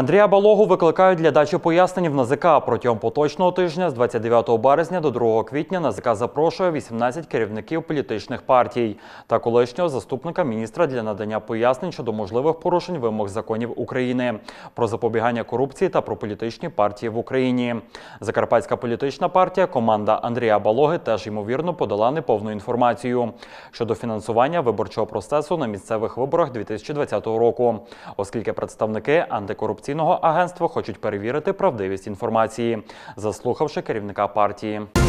Андрія Балогу викликають для дачі пояснень в НАЗК. Протягом поточного тижня з 29 березня до 2 квітня НАЗК запрошує 18 керівників політичних партій та колишнього заступника міністра для надання пояснень щодо можливих порушень вимог законів України про запобігання корупції та про політичні партії в Україні. Закарпатська політична партія, команда Андрія Балоги теж ймовірно подала неповну інформацію щодо фінансування виборчого процесу на місцевих виборах 2020 року, оскільки представники антикорупції інформаційного агентства хочуть перевірити правдивість інформації, заслухавши керівника партії.